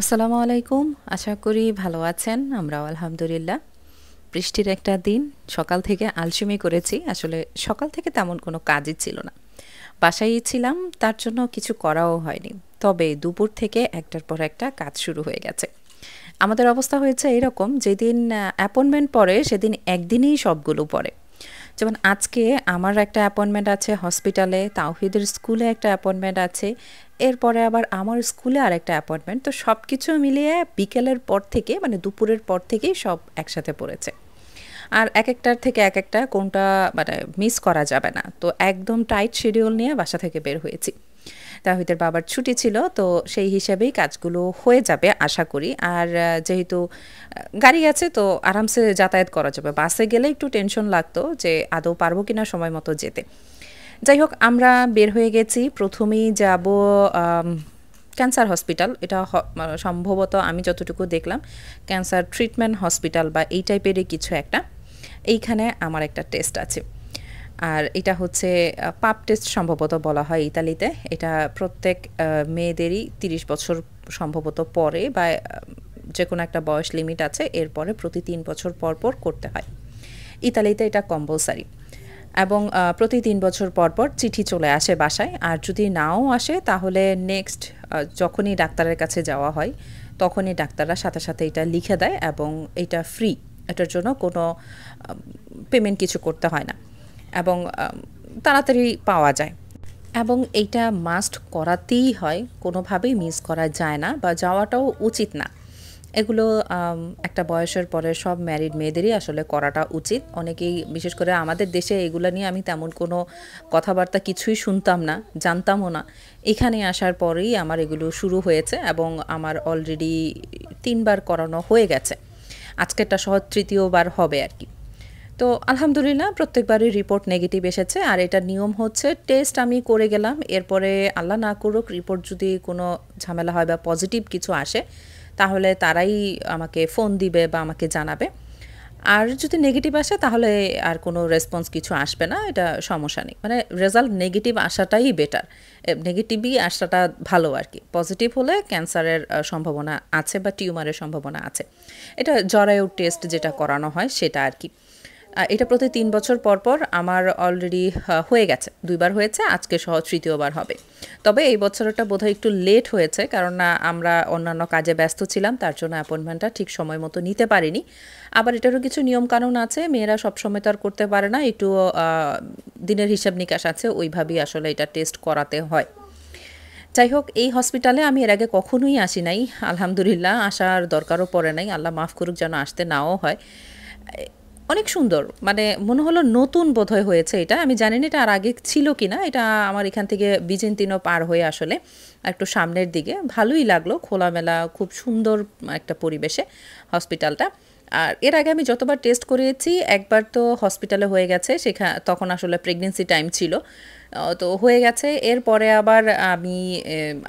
আসসালামু আলাইকুম আশা করি ভালো আছেন আমরাও আলহামদুলিল্লাহ বৃষ্টির একটা দিন সকাল থেকে আলসেমি করেছি আসলে সকাল থেকে তেমন কোনো কাজই ছিল না বাসায় ছিলাম তার জন্য কিছু করাও হয়নি তবে দুপুর থেকে একটার পর একটা কাজ শুরু হয়ে গেছে আমাদের অবস্থা হয়েছে এরকম যেদিন অ্যাপয়েন্টমেন্ট পড়ে সেদিন একদিনেই সবগুলো পড়ে যেমন আজকে আমার একটা অ্যাপয়েন্টমেন্ট আছে হসপিটালে তাওহিদের স্কুলে একটা অ্যাপয়েন্টমেন্ট আছে এরপরে আবার আমার স্কুলে আর একটা অ্যাপয়েন্টমেন্ট তো সব কিছু মিলিয়ে বিকেলের পর থেকে মানে দুপুরের পর থেকেই সব একসাথে পড়েছে আর এক একটার থেকে এক একটা কোনটা মানে মিস করা যাবে না তো একদম টাইট শিডিউল নিয়ে বাসা থেকে বের হয়েছি তাহিদের বাবার ছুটি ছিল তো সেই হিসাবেই কাজগুলো হয়ে যাবে আশা করি আর যেহেতু গাড়ি আছে তো আরামসে যাতায়াত করা যাবে বাসে গেলে একটু টেনশন লাগতো যে আদৌ পারবো কিনা সময় মতো যেতে যাই হোক আমরা বের হয়ে গেছি প্রথমেই যাব ক্যান্সার হসপিটাল এটা সম্ভবত আমি যতটুকু দেখলাম ক্যান্সার ট্রিটমেন্ট হসপিটাল বা এই টাইপেরই কিছু একটা এইখানে আমার একটা টেস্ট আছে আর এটা হচ্ছে পাপ টেস্ট সম্ভবত বলা হয় ইতালিতে এটা প্রত্যেক মেয়েদেরই তিরিশ বছর সম্ভবত পরে বা যে কোনো একটা বয়স লিমিট আছে এরপরে প্রতি তিন বছর পর পর করতে হয় ইতালিতে এটা কম্পালসারি এবং প্রতি তিন বছর পর পর চিঠি চলে আসে বাসায় আর যদি নাও আসে তাহলে নেক্সট যখনই ডাক্তারের কাছে যাওয়া হয় তখনই ডাক্তাররা সাথে সাথে এটা লিখে দেয় এবং এটা ফ্রি এটার জন্য কোনো পেমেন্ট কিছু করতে হয় না এবং তাড়াতাড়ি পাওয়া যায় এবং এইটা মাস্ট করাতেই হয় কোনোভাবেই মিস করা যায় না বা যাওয়াটাও উচিত না এগুলো একটা বয়সের পরে সব ম্যারিড মেয়েদেরই আসলে করাটা উচিত অনেকেই বিশেষ করে আমাদের দেশে এগুলো নিয়ে আমি তেমন কোনো কথাবার্তা কিছুই শুনতাম না জানতামও না এখানে আসার পরেই আমার এগুলো শুরু হয়েছে এবং আমার অলরেডি তিনবার করানো হয়ে গেছে আজকেরটা সহ তৃতীয়বার হবে আর কি তো আলহামদুলিল্লাহ প্রত্যেকবারই রিপোর্ট নেগেটিভ এসেছে আর এটা নিয়ম হচ্ছে টেস্ট আমি করে গেলাম এরপরে আল্লাহ না করুক রিপোর্ট যদি কোনো ঝামেলা হয় বা পজিটিভ কিছু আসে তাহলে তারাই আমাকে ফোন দিবে বা আমাকে জানাবে আর যদি নেগেটিভ আসে তাহলে আর কোনো রেসপন্স কিছু আসবে না এটা সমস্যা নেই মানে রেজাল্ট নেগেটিভ আসাটাই বেটার নেগেটিভই আসাটা ভালো আর কি পজিটিভ হলে ক্যান্সারের সম্ভাবনা আছে বা টিউমারের সম্ভাবনা আছে এটা জরায়ুর টেস্ট যেটা করানো হয় সেটা আর কি এটা প্রতি তিন বছর পর পর আমার অলরেডি হয়ে গেছে দুইবার হয়েছে আজকে সহ তৃতীয়বার হবে তবে এই বছরটা বোধহয় একটু লেট হয়েছে কারণ আমরা অন্যান্য কাজে ব্যস্ত ছিলাম তার জন্য অ্যাপয়েন্টমেন্টটা ঠিক সময় মতো নিতে পারিনি আবার এটারও কিছু নিয়মকানুন আছে মেয়েরা সবসময় তো আর করতে পারে না একটু দিনের হিসাব নিকাশ আছে ওইভাবেই আসলে এটা টেস্ট করাতে হয় যাই হোক এই হসপিটালে আমি এর আগে কখনোই আসি নাই আলহামদুলিল্লাহ আসার দরকারও পড়ে নাই আল্লাহ মাফ করুক যেন আসতে নাও হয় অনেক সুন্দর মানে মনে হলো নতুন বোধহয় হয়েছে এটা আমি জানি না এটা আর আগে ছিল কি না এটা আমার এখান থেকে বিজেন্তিনও পার হয়ে আসলে একটু সামনের দিকে ভালোই লাগলো খোলামেলা খুব সুন্দর একটা পরিবেশে হসপিটালটা আর এর আগে আমি যতবার টেস্ট করিয়েছি একবার তো হসপিটালে হয়ে গেছে সেখানে তখন আসলে প্রেগনেন্সি টাইম ছিল তো হয়ে গেছে এরপরে আবার আমি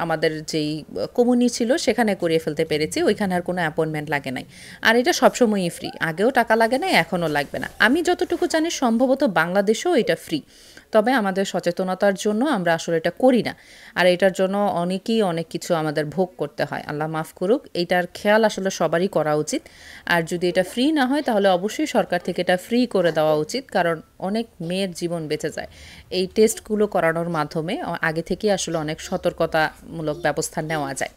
আমাদের যেই কমুনি ছিল সেখানে করিয়ে ফেলতে পেরেছি ওইখানে আর কোনো অ্যাপয়েন্টমেন্ট লাগে নাই আর এটা সবসময়ই ফ্রি আগেও টাকা লাগে না এখনও লাগবে না আমি যতটুকু জানি সম্ভবত বাংলাদেশেও এটা ফ্রি তবে আমাদের সচেতনতার জন্য আমরা আসলে এটা করি না আর এটার জন্য অনেকেই অনেক কিছু আমাদের ভোগ করতে হয় আল্লাহ মাফ করুক এইটার খেয়াল আসলে সবারই করা উচিত আর যদি এটা ফ্রি না হয় তাহলে অবশ্যই সরকার থেকে এটা ফ্রি করে দেওয়া উচিত কারণ অনেক মেয়ের জীবন বেঁচে যায় এই টেস্টগুলো করানোর মাধ্যমে আগে থেকে আসলে অনেক সতর্কতামূলক ব্যবস্থা নেওয়া যায়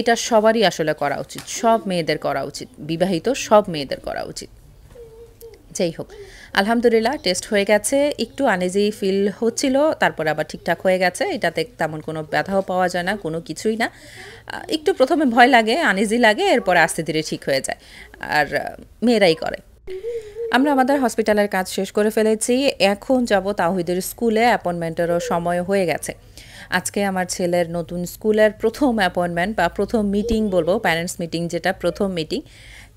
এটা সবারই আসলে করা উচিত সব মেয়েদের করা উচিত বিবাহিত সব মেয়েদের করা উচিত যাই হোক আলহামদুলিল্লাহ টেস্ট হয়ে গেছে একটু আনেজি ফিল হচ্ছিল তারপর আবার ঠিকঠাক হয়ে গেছে এটাতে তেমন কোনো ব্যথাও পাওয়া যায় না কোনো কিছুই না একটু প্রথমে ভয় লাগে আনেজি লাগে এরপর আস্তে ধীরে ঠিক হয়ে যায় আর মেয়েরাই করে আমরা আমাদের হসপিটালের কাজ শেষ করে ফেলেছি এখন যাব তাহিদের স্কুলে অ্যাপয়েন্টমেন্টেরও সময় হয়ে গেছে আজকে আমার ছেলের নতুন স্কুলের প্রথম অ্যাপয়েন্টমেন্ট বা প্রথম মিটিং বলবো প্যারেন্টস মিটিং যেটা প্রথম মিটিং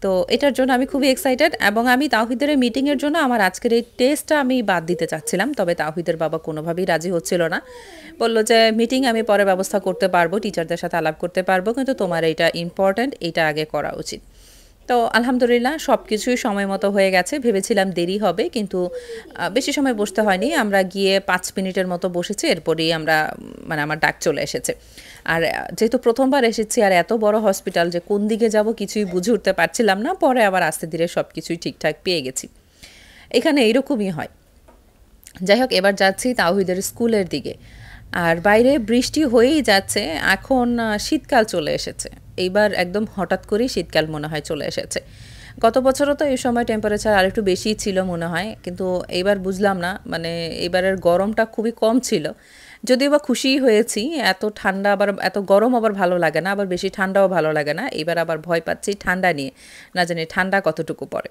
তো এটার জন্য আমি খুবই এক্সাইটেড এবং আমি তাওহিদের মিটিংয়ের জন্য আমার আজকের এই টেস্টটা আমি বাদ দিতে চাচ্ছিলাম তবে তাওহিদের বাবা কোনোভাবেই রাজি হচ্ছিল না বলল যে মিটিং আমি পরে ব্যবস্থা করতে পারবো টিচারদের সাথে আলাপ করতে পারবো কিন্তু তোমার এটা ইম্পর্ট্যান্ট এটা আগে করা উচিত তো আলহামদুলিল্লাহ সব কিছুই সময় মতো হয়ে গেছে ভেবেছিলাম দেরি হবে কিন্তু বেশি সময় বসতে হয়নি আমরা গিয়ে পাঁচ মিনিটের মতো বসেছি এরপরেই আমরা মানে আমার ডাক চলে এসেছে আর যেহেতু প্রথমবার এসেছি আর এত বড় হসপিটাল যে কোন দিকে যাব কিছুই বুঝে উঠতে পারছিলাম না পরে আবার আস্তে ধীরে সব কিছুই ঠিকঠাক পেয়ে গেছি এখানে এইরকমই হয় যাই হোক এবার যাচ্ছি তাওহিদের স্কুলের দিকে আর বাইরে বৃষ্টি হয়েই যাচ্ছে এখন শীতকাল চলে এসেছে এইবার একদম হঠাৎ করেই শীতকাল মনে হয় চলে এসেছে গত বছরও তো এই সময় টেম্পারেচার আর একটু ছিল মনে হয় কিন্তু এইবার বুঝলাম না মানে এবারের গরমটা খুবই কম ছিল যদিও বা খুশি হয়েছি এত ঠান্ডা আবার এত গরম আবার ভালো লাগে না আবার বেশি ঠান্ডাও ভালো লাগে না এবার আবার ভয় পাচ্ছি ঠান্ডা নিয়ে না জানি ঠান্ডা কতটুকু পড়ে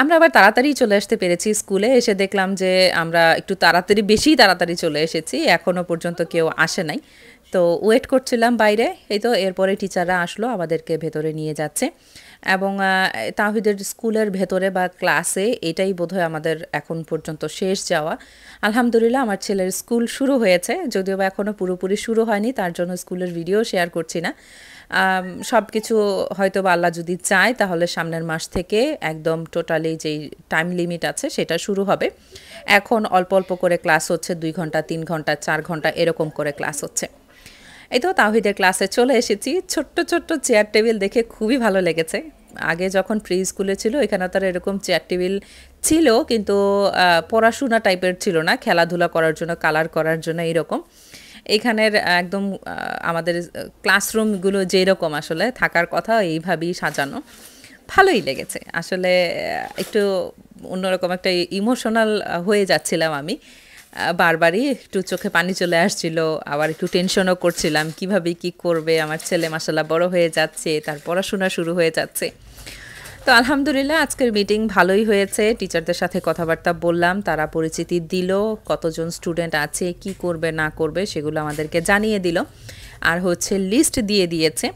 আমরা আবার তাড়াতাড়ি চলে আসতে পেরেছি স্কুলে এসে দেখলাম যে আমরা একটু তাড়াতাড়ি বেশি তাড়াতাড়ি চলে এসেছি এখনও পর্যন্ত কেউ আসে নাই তো ওয়েট করছিলাম বাইরে এই তো এরপরে টিচাররা আসলো আমাদেরকে ভেতরে নিয়ে যাচ্ছে এবং তাহিদের স্কুলের ভেতরে বা ক্লাসে এটাই বোধহয় আমাদের এখন পর্যন্ত শেষ যাওয়া আলহামদুলিল্লাহ আমার ছেলের স্কুল শুরু হয়েছে যদিও বা এখনও পুরোপুরি শুরু হয়নি তার জন্য স্কুলের ভিডিও শেয়ার করছি না সব কিছু হয়তো বা আল্লাহ যদি চায় তাহলে সামনের মাস থেকে একদম টোটালি যেই টাইম লিমিট আছে সেটা শুরু হবে এখন অল্প অল্প করে ক্লাস হচ্ছে দুই ঘন্টা তিন ঘন্টা চার ঘন্টা এরকম করে ক্লাস হচ্ছে এই তো তাহিদের ক্লাসে চলে এসেছি ছোট্ট ছোট্ট চেয়ার টেবিল দেখে খুবই ভালো লেগেছে আগে যখন প্রি স্কুলে ছিল এখানে তার এরকম চেয়ার টেবিল ছিল কিন্তু পড়াশোনা টাইপের ছিল না খেলাধুলা করার জন্য কালার করার জন্য এইরকম এখানের একদম আমাদের ক্লাসরুমগুলো যেরকম আসলে থাকার কথা এইভাবেই সাজানো ভালোই লেগেছে আসলে একটু অন্যরকম একটা ইমোশনাল হয়ে যাচ্ছিলাম আমি বারবারই একটু চোখে পানি চলে আসছিল আবার একটু টেনশনও করছিলাম কিভাবে কি করবে আমার ছেলে মাসাল্লাহ বড় হয়ে যাচ্ছে তার পড়াশোনা শুরু হয়ে যাচ্ছে তো আলহামদুলিল্লাহ আজকের মিটিং ভালোই হয়েছে টিচারদের সাথে কথাবার্তা বললাম তারা পরিচিতি দিল কতজন স্টুডেন্ট আছে কি করবে না করবে সেগুলো আমাদেরকে জানিয়ে দিল আর হচ্ছে লিস্ট দিয়ে দিয়েছে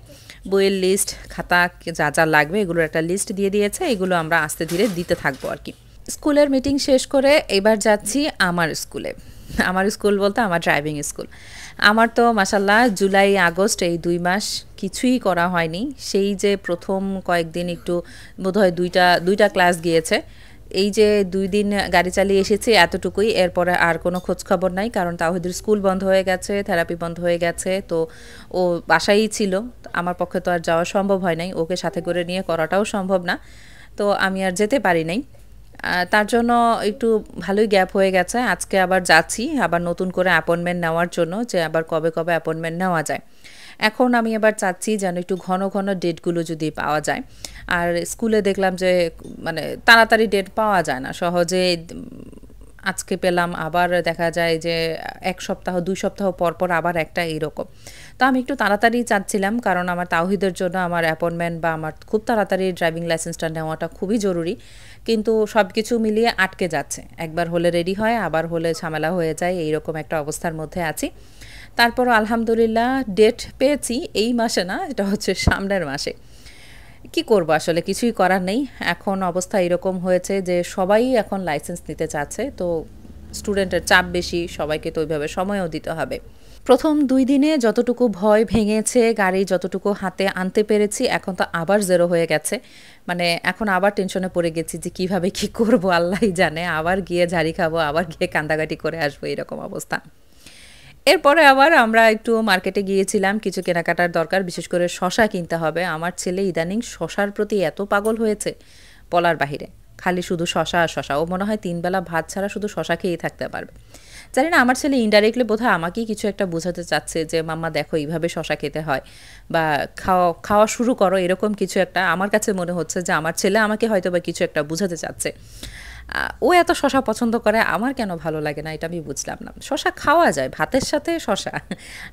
বইয়ের লিস্ট খাতা যা যা লাগবে এগুলোর একটা লিস্ট দিয়ে দিয়েছে এগুলো আমরা আস্তে ধীরে দিতে থাকবো আর কি স্কুলের মিটিং শেষ করে এবার যাচ্ছি আমার স্কুলে আমার স্কুল বলতে আমার ড্রাইভিং স্কুল আমার তো মাসাল্লাহ জুলাই আগস্ট এই দুই মাস কিছুই করা হয়নি সেই যে প্রথম কয়েকদিন একটু বোধহয় দুইটা দুইটা ক্লাস গিয়েছে এই যে দুই দিন গাড়ি চালিয়ে এসেছি এতটুকুই এরপরে আর কোনো খোঁজখবর নাই কারণ তাহিদের স্কুল বন্ধ হয়ে গেছে থেরাপি বন্ধ হয়ে গেছে তো ও বাসায়ই ছিল আমার পক্ষে তো আর যাওয়া সম্ভব হয় নাই ওকে সাথে করে নিয়ে করাটাও সম্ভব না তো আমি আর যেতে পারি নাই তার জন্য একটু ভালোই গ্যাপ হয়ে গেছে আজকে আবার যাচ্ছি আবার নতুন করে অ্যাপয়েন্টমেন্ট নেওয়ার জন্য যে আবার কবে কবে অ্যাপয়েন্টমেন্ট নেওয়া যায় এখন আমি এবার চাচ্ছি যেন একটু ঘন ঘন ডেটগুলো যদি পাওয়া যায় আর স্কুলে দেখলাম যে মানে তাড়াতাড়ি ডেট পাওয়া যায় না সহজে আজকে পেলাম আবার দেখা যায় যে এক সপ্তাহ দুই সপ্তাহ পর পর আবার একটা এইরকম তো আমি একটু তাড়াতাড়ি চাচ্ছিলাম কারণ আমার তাওহিদের জন্য আমার অ্যাপয়েন্টমেন্ট বা আমার খুব তাড়াতাড়ি ড্রাইভিং লাইসেন্সটা নেওয়াটা খুবই জরুরি কিন্তু সব কিছু মিলিয়ে আটকে যাচ্ছে একবার হলে রেডি হয় আবার হলে ঝামেলা হয়ে যায় এইরকম একটা অবস্থার মধ্যে আছি তারপর আলহামদুলিল্লাহ ডেট পেয়েছি এই মাসে না এটা হচ্ছে সামনের মাসে কি করব আসলে কিছুই করার নেই এখন অবস্থা এরকম হয়েছে যে সবাই এখন লাইসেন্স নিতে চাচ্ছে তো স্টুডেন্টের চাপ বেশি সবাইকে তো ওইভাবে সময়ও দিতে হবে প্রথম দুই দিনে যতটুকু ভয় ভেঙেছে গাড়ি যতটুকু হাতে আনতে পেরেছি এখন তো আবার জেরো হয়ে গেছে মানে এখন আবার টেনশনে পড়ে গেছি যে কিভাবে কি করব আল্লাহই জানে আবার গিয়ে ঝাড়ি খাবো আবার গিয়ে কান্দাকাটি করে আসবো এরকম অবস্থা এরপরে আবার আমরা একটু মার্কেটে গিয়েছিলাম কিছু কেনাকাটার দরকার বিশেষ করে শশা কিনতে হবে আমার ছেলে ইদানিং শশার প্রতি এত পাগল হয়েছে পলার বাহিরে খালি শুধু শশা আর শশা ও মনে হয় তিনবেলা ভাত ছাড়া শুধু শশা খেয়েই থাকতে পারবে জানি না আমার ছেলে ইনডাইরেক্টলি বোধহয় আমাকেই কিছু একটা বোঝাতে চাচ্ছে যে মাম্মা দেখো এইভাবে শশা খেতে হয় বা খাওয়া খাওয়া শুরু করো এরকম কিছু একটা আমার কাছে মনে হচ্ছে যে আমার ছেলে আমাকে হয়তো বা কিছু একটা বোঝাতে চাচ্ছে ও এত শশা পছন্দ করে আমার কেন ভালো লাগে না এটা আমি বুঝলাম না শশা খাওয়া যায় ভাতের সাথে শশা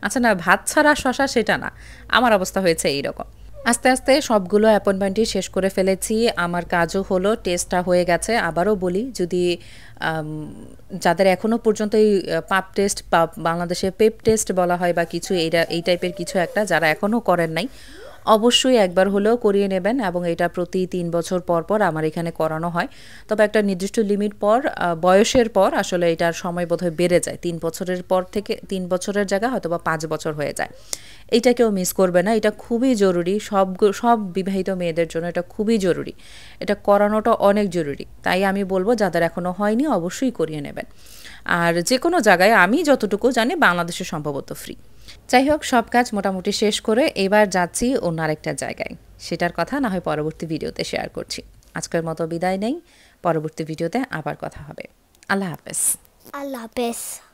আচ্ছা না ভাত ছাড়া শশা সেটা না আমার অবস্থা হয়েছে এইরকম আস্তে আস্তে সবগুলো অ্যাপয়েন্টমেন্টই শেষ করে ফেলেছি আমার কাজও হলো টেস্টটা হয়ে গেছে আবারও বলি যদি যাদের এখনও পর্যন্ত এই পাপ টেস্ট বা বাংলাদেশে পেপ টেস্ট বলা হয় বা কিছু এইটা এই টাইপের কিছু একটা যারা এখনও করেন নাই অবশ্যই একবার হলেও করিয়ে নেবেন এবং এটা প্রতি তিন বছর পর পর আমার এখানে করানো হয় তবে একটা নির্দিষ্ট লিমিট পর বয়সের পর আসলে এটার সময় বোধহয় বেড়ে যায় তিন বছরের পর থেকে তিন বছরের জায়গা হয়তো বা পাঁচ বছর হয়ে যায় এটা কেউ মিস করবে না এটা খুবই জরুরি সব সব বিবাহিত মেয়েদের জন্য এটা খুবই জরুরি এটা করানোটা অনেক জরুরি তাই আমি বলবো যাদের এখনও হয়নি অবশ্যই করিয়ে নেবেন আর যে কোনো জায়গায় আমি যতটুকু জানি বাংলাদেশে সম্ভবত ফ্রি যাই হোক সব কাজ মোটামুটি শেষ করে এবার যাচ্ছি অন্য আরেকটা জায়গায় সেটার কথা না হয় পরবর্তী ভিডিওতে শেয়ার করছি আজকের মতো বিদায় নেই পরবর্তী ভিডিওতে আবার কথা হবে আল্লাহ হাফেজ আল্লাহ হাফেজ